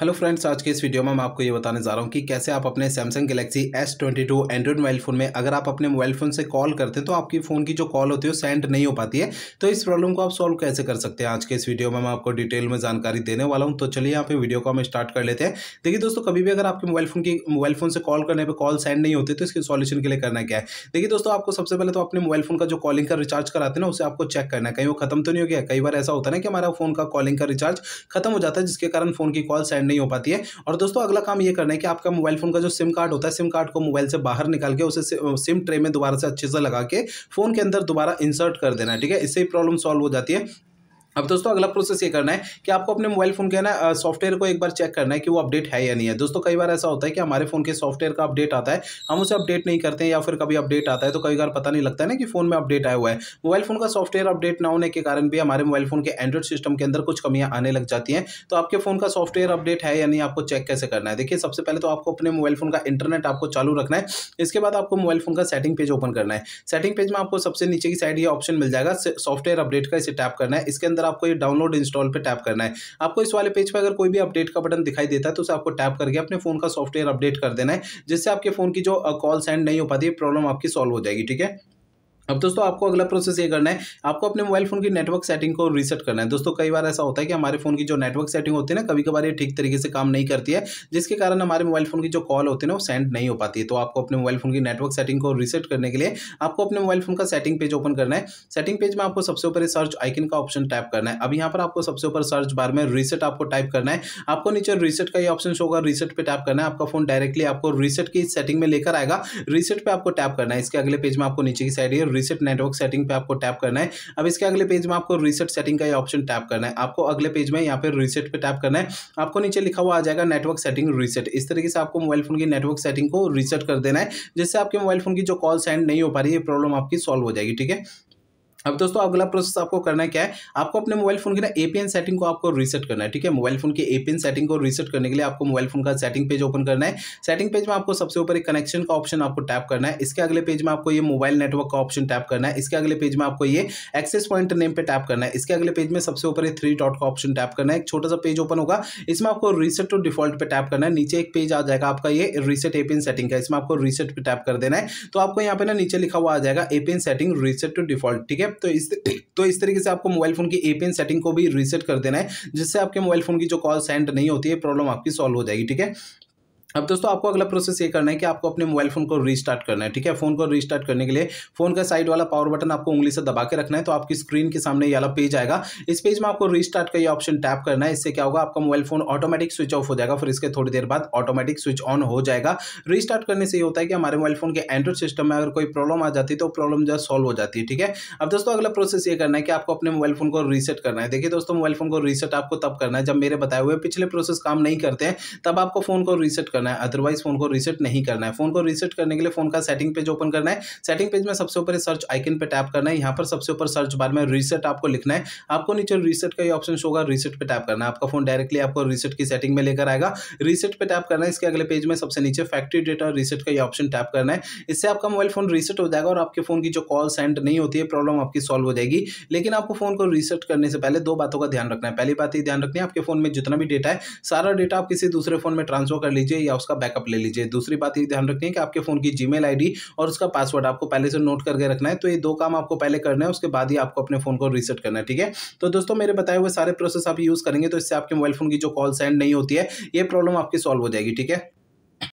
hello friends आज के इस वीडियो में मैं आपको ये बताने जा रहा हूँ कि कैसे आप अपने Samsung Galaxy S twenty two Android mobile phone में अगर आप अपने मोबाइल फ़ोन से कॉल करते हैं तो आपकी फ़ोन की जो कॉल होती है वो सेंड नहीं हो पाती है तो इस प्रॉब्लम को आप सॉल्व कैसे कर सकते हैं आज के इस वीडियो में मैं आपको डिटेल में जानकारी देने वाला हूँ तो चलिए यहाँ पे वीडियो को हम स्टार्ट कर लेते हैं देखिए दोस्तों कभी भी अगर आपके मोबाइल फ़ोन की मोबाइल फ़ोन से कॉल करने पर कॉल सेंड नहीं होती तो इसके सॉल्यूशन के लिए करना क्या है देखिए दोस्तों आपको सबसे पहले तो अपने मोबाइल फ़ोन का जो कॉलिंग का रिचार्ज कराते हैं ना उसे आपको चेक करना है कहीं वो खत्म तो नहीं हो गया कई बार ऐसा होता है ना कि हमारा फ़ोन का कॉलिंग का रिचार्ज खत्म हो जाता है जिसके कारण फ़ोन की कॉल सेंड कनेक्ट नहीं हो पाती है और दोस्तों अगला काम ये करना है कि आपका मोबाइल फ़ोन का जो सिम कार्ड होता है सिम कार्ड को मोबाइल से बाहर निकाल के उसे सिम ट्रे में दोबारा से अच्छे से लगा के फ़ोन के अंदर दोबारा इंसर्ट कर देना है ठीक है इससे ही प्रॉब्लम सॉल्व हो जाती है अब दोस्तों अगला प्रोसेस ये करना है कि आपको अपने मोबाइल फ़ोन के ना सॉफ्टवेयर को एक बार चेक करना है कि वो अपडेट है या नहीं है दोस्तों कई बार ऐसा होता है कि हमारे फ़ोन के सॉफ्टवेयर का अपडेट आता है हम उसे अपडेट नहीं करते हैं या फिर कभी अपडेट आता है तो कई बार पता नहीं लगता है ना कि फ़ोन में अपडेट आया हुआ है मोबाइल फ़ोन का सॉफ्टवेयर अपडेट ना होने के कारण भी हमारे मोबाइल फ़ोन के एंड्रॉइड सिस्टम के अंदर कुछ कमियाँ आने लग जाती हैं तो आपके फ़ोन का सॉफ्टवेयर अपडेट है या नहीं आपको चेक कैसे करना है देखिए सबसे पहले तो आपको अपने मोबाइल फ़ोन का इंटरनेट आपको चालू रखना है इसके बाद आपको मोबाइल फ़ोन का सेटिंग पेज ओपन करना है सेटिंग पेज में आपको सबसे नीचे की साइड ये ऑप्शन मिल जाएगा सॉफ्टवेयर अपडेट का इसे टैप करना है इसके अंदर आपको ये डाउनलोड इंस्टॉल पर टैप करना है आपको इस वाले पेज पर अगर कोई भी अपडेट का बटन दिखाई देता है तो उसे आपको टैप करके अपने फोन का सॉफ्टवेयर अपडेट कर देना है जिससे आपके फोन की जो कॉल सेंड नहीं हो पाती प्रॉब्लम आपकी सॉल्व हो जाएगी ठीक है अब दोस्तों आपको अगला प्रोसेस ये करना है आपको अपने मोबाइल फोन की नेटवर्क सेटिंग को रीसेट करना है दोस्तों कई बार ऐसा होता है कि हमारे फोन की जो नेटवर्क सेटिंग होती है ना कभी कभार ये ठीक तरीके से काम नहीं करती है जिसके कारण हमारे मोबाइल फोन की जो कॉल होती है ना वो सेंड नहीं हो पाती है तो आपको अपने मोबाइल फोन की नेटवर्क सेटिंग को रीसेट करने के लिए आपको अपने मोबाइल फोन का सेटिंग पेज ओपन करना है सेटिंग पेज में आपको सबसे ऊपर सर्च आइकन का ऑप्शन टाइप करना है अब यहाँ पर आपको सबसे ऊपर सर्च बार में रीसेट आपको टाइप करना है आपको नीचे रीसेट का ये ऑप्शन होगा रीसेट पर टाइप करना है आपका फोन डायरेक्टली आपको रीसेट की सेटिंग में लेकर आएगा रीसेट पर आपको टैप करना है इसके अगले पेज में आपको नीचे की साइड ये रीसेट नेटवर्क सेटिंग पे आपको टैप करना है अब इसके अगले पेज में आपको रीसेट सेटिंग का ये ऑप्शन टैप करना है आपको अगले पेज में यहाँ पे रीसेट पे टैप करना है आपको नीचे लिखा हुआ आ जाएगा नेटवर्क सेटिंग रीसेट इस तरीके से आपको मोबाइल फोन की नेटवर्क सेटिंग को रीसेट कर देना है जिससे आपके मोबाइल फोन की जो कॉल सेंड नहीं हो पा रही है प्रॉब्लम आपकी सॉल्व हो जाएगी ठीक है अब दोस्तों अगला प्रोसेस आपको करना क्या है आपको अपने मोबाइल फोन की ना एपीएन सेटिंग को आपको रीसेट करना है ठीक है मोबाइल फोन के एपीएन सेटिंग को रीसेट करने के लिए आपको मोबाइल फोन का सेटिंग पेज ओपन करना है सेटिंग पेज में आपको सबसे ऊपर एक कनेक्शन का ऑप्शन आपको टैप करना है इसके अगले पेज में आपको ये मोबाइल नेटवर्क का ऑप्शन टैप करना है इसके अगले पेज में आपको ये एक्सेस पॉइंट नेम पर टैप करना है इसके अगले पेज में सबसे ऊपर थ्री डॉट का ऑप्शन टैप करना है एक छोटा सा पेज ओपन होगा इसमें आपको रीसेट टू डिफॉल्ट पर टैप करना है नीचे एक पेज आ जाएगा आपका ये रीसेट एपीएन सेटिंग का इसमें आपको रीसेट पर टैप कर देना है तो आपको यहाँ पे ना नीचे लिखा हुआ आ जाएगा APN setting reset to default ठीक है तो इस तो इस तरीके से आपको मोबाइल फ़ोन की एपीएन सेटिंग को भी रीसेट कर देना है जिससे आपके मोबाइल फ़ोन की जो कॉल सेंड नहीं होती है प्रॉब्लम आपकी सॉल्व हो जाएगी ठीक है अब दोस्तों आपको अगला प्रोसेस ये करना है कि आपको अपने मोबाइल फोन को रीस्टार्ट करना है ठीक है फोन को रीस्टार्ट करने के लिए फोन का साइड वाला पावर बटन आपको उंगली से दबा के रखना है तो आपकी स्क्रीन के सामने ये वाला पेज आएगा इस पेज में आपको रीस्टार्ट का ये ऑप्शन टैप करना है इससे क्या होगा आपका mobile phone automatic switch off हो जाएगा फिर इसके थोड़ी देर बाद ऑटोमेटिक स्विच ऑन हो जाएगा रीस्टार्ट करने से ये होता है कि हमारे मोबाइल फोन के एंड्रॉइड सिस्टम में अगर कोई प्रॉब्लम आ जाती है तो प्रॉब्लम जो है सॉल्व हो जाती है ठीक है अब दोस्तों अगला प्रोसेस ये करना है कि आपको अपने मोबाइल फोन को रीसेट करना है देखिए दोस्तों मोबाइल फोन को रीसेट आपको तब करना है जब मेरे बताए हुए पिछले प्रोसेस काम नहीं करते हैं तब आपको फोन को रीसेट करना करना है अदरवाइज फोन को रीसेट नहीं करना है फोन को रीसेट करने के लिए फोन का सेटिंग पेज ओपन करना है सेटिंग पेज में सबसे ऊपर सर्च आइकन पर टैप करना है यहाँ पर सबसे ऊपर सर्च बार में रीसेट आपको लिखना है आपको नीचे रीसेट का ये ऑप्शन होगा रीसेट पर टैप करना है आपका फोन डायरेक्टली आपको रीसेट की सेटिंग में लेकर आएगा रीसेट पर टैप करना है इसके अगले पेज में सबसे नीचे फैक्ट्री डेटा रीसेट का ये ऑप्शन टैप करना है इससे आपका मोबाइल फोन रीसेट हो जाएगा और आपके फोन की जो कॉल सेंड नहीं होती है प्रॉब्लम आपकी सॉल्व हो जाएगी लेकिन आपको फोन को रीसेट करने से पहले दो बातों का ध्यान रखना है पहली बात ये ध्यान रखनी है आपके फोन में जितना भी डेटा है सारा डेटा आप किसी दूसरे फोन में ट्रांसफर कर लीजिए या उसका बैकअप ले लीजिए दूसरी बात ये ध्यान रखनी है कि आपके फ़ोन की जीमेल मेल और उसका पासवर्ड आपको पहले से नोट करके रखना है तो ये दो काम आपको पहले करना है उसके बाद ही आपको अपने फ़ोन को रीसेट करना है ठीक है तो दोस्तों मेरे बताए हुए सारे प्रोसेस आप यूज़ करेंगे तो इससे आपके मोबाइल फ़ोन की जो कॉल सेंड नहीं होती है ये प्रॉब्लम आपकी सॉल्व हो जाएगी ठीक है